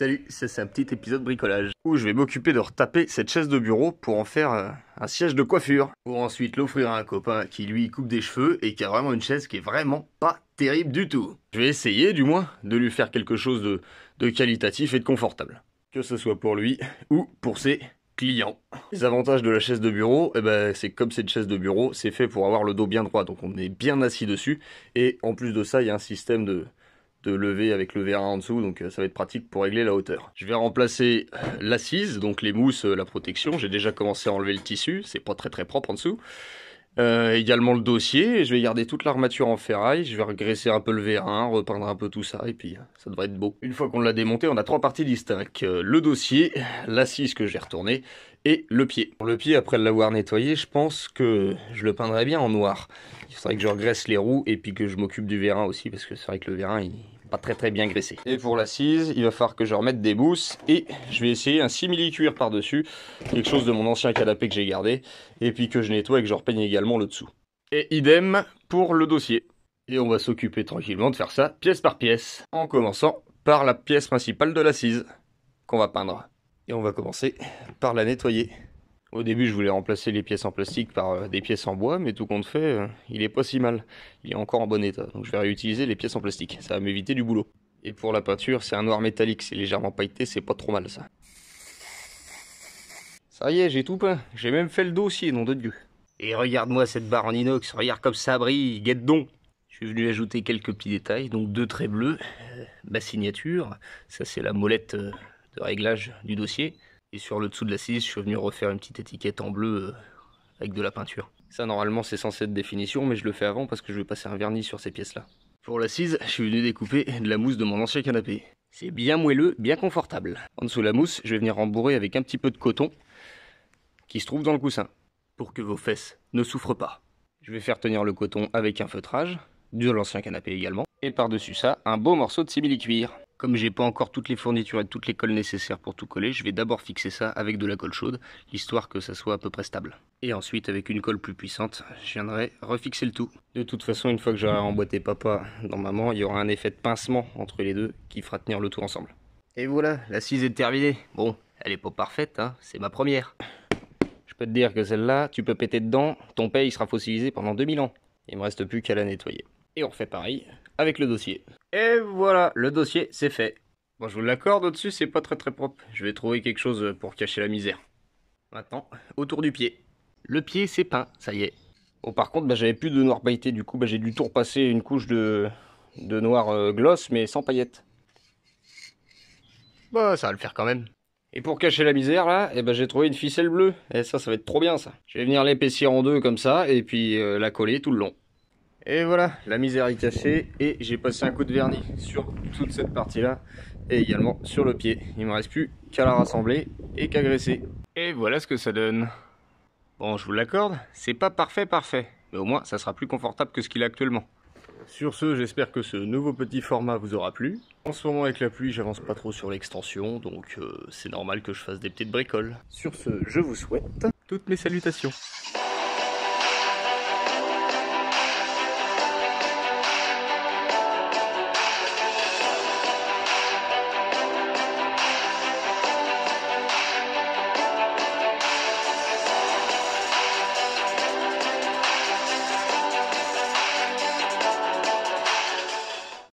Salut, c'est un petit épisode bricolage où je vais m'occuper de retaper cette chaise de bureau pour en faire euh, un siège de coiffure. Pour ensuite l'offrir à un copain qui lui coupe des cheveux et qui a vraiment une chaise qui est vraiment pas terrible du tout. Je vais essayer du moins de lui faire quelque chose de, qualitatif et de confortable. Que ce soit pour lui ou pour ses clients. Les avantages de la chaise de bureau, eh ben, c'est comme cette chaise de bureau, c'est fait pour avoir le dos bien droit, donc on est bien assis dessus. Et en plus de ça, il y a un système de, de lever avec le verre en dessous, donc euh, ça va être pratique pour régler la hauteur. Je vais remplacer euh, l'assise, donc les mousses, euh, la protection. J'ai déjà commencé à enlever le tissu, c'est pas très très propre en dessous. Euh, également le dossier, je vais garder toute l'armature en ferraille, je vais regresser un peu le vérin, repeindre un peu tout ça, et puis ça devrait être beau. Une fois qu'on l'a démonté, on a trois parties distinctes. Euh, le dossier, l'assise que j'ai retournée, et le pied. Pour le pied, après l'avoir nettoyé, je pense que je le peindrai bien en noir. Il faudrait que je regresse les roues et puis que je m'occupe du vérin aussi, parce que c'est vrai que le vérin, il pas très très bien graissé. Et pour l'assise, il va falloir que je remette des mousses et je vais essayer un simili cuir par-dessus, quelque chose de mon ancien canapé que j'ai gardé, et puis que je nettoie et que je repeigne également le dessous. Et idem pour le dossier. Et on va s'occuper tranquillement de faire ça pièce par pièce, en commençant par la pièce principale de l'assise qu'on va peindre. Et on va commencer par la nettoyer. Au début, je voulais remplacer les pièces en plastique par euh, des pièces en bois, mais tout compte fait, euh, il est pas si mal. Il est encore en bon état, donc je vais réutiliser les pièces en plastique. Ça va m'éviter du boulot. Et pour la peinture, c'est un noir métallique, c'est légèrement pailleté, c'est pas trop mal ça. Ça y est, j'ai tout peint. J'ai même fait le dossier, nom de Dieu. Et regarde-moi cette barre en inox, regarde comme ça brille, guette donc. Je suis venu ajouter quelques petits détails, donc deux traits bleus, euh, ma signature, ça c'est la molette de réglage du dossier. Et sur le dessous de la je suis venu refaire une petite étiquette en bleu euh, avec de la peinture. Ça normalement c'est censé être définition mais je le fais avant parce que je vais passer un vernis sur ces pièces là. Pour l'assise, je suis venu découper de la mousse de mon ancien canapé. C'est bien moelleux, bien confortable. En dessous de la mousse, je vais venir rembourrer avec un petit peu de coton qui se trouve dans le coussin pour que vos fesses ne souffrent pas. Je vais faire tenir le coton avec un feutrage de l'ancien canapé également et par-dessus ça, un beau morceau de simili-cuir. Comme j'ai pas encore toutes les fournitures et toutes les colles nécessaires pour tout coller, je vais d'abord fixer ça avec de la colle chaude, histoire que ça soit à peu près stable. Et ensuite, avec une colle plus puissante, je viendrai refixer le tout. De toute façon, une fois que j'aurai emboîté papa dans maman, il y aura un effet de pincement entre les deux qui fera tenir le tout ensemble. Et voilà, la scie est terminée. Bon, elle est pas parfaite, hein, c'est ma première. Je peux te dire que celle-là, tu peux péter dedans, ton pays il sera fossilisé pendant 2000 ans. Il me reste plus qu'à la nettoyer. Et on refait pareil avec le dossier. Et voilà, le dossier, c'est fait. Bon, je vous l'accorde, au-dessus, c'est pas très très propre. Je vais trouver quelque chose pour cacher la misère. Maintenant, autour du pied. Le pied, c'est peint, ça y est. Bon, par contre, bah, j'avais plus de noir pailleté, du coup, bah, j'ai dû tout repasser une couche de, de noir euh, gloss, mais sans paillettes. Bah, ça va le faire quand même. Et pour cacher la misère, là, et eh ben, bah, j'ai trouvé une ficelle bleue. Et eh, ça, ça va être trop bien, ça. Je vais venir l'épaissir en deux comme ça, et puis euh, la coller tout le long. Et voilà, la misère est cachée et j'ai passé un coup de vernis sur toute cette partie-là et également sur le pied. Il me reste plus qu'à la rassembler et qu'à graisser. Et voilà ce que ça donne. Bon, je vous l'accorde, c'est pas parfait parfait, mais au moins ça sera plus confortable que ce qu'il est actuellement. Sur ce, j'espère que ce nouveau petit format vous aura plu. En ce moment, avec la pluie, j'avance pas trop sur l'extension, donc euh, c'est normal que je fasse des petites bricoles. Sur ce, je vous souhaite toutes mes salutations.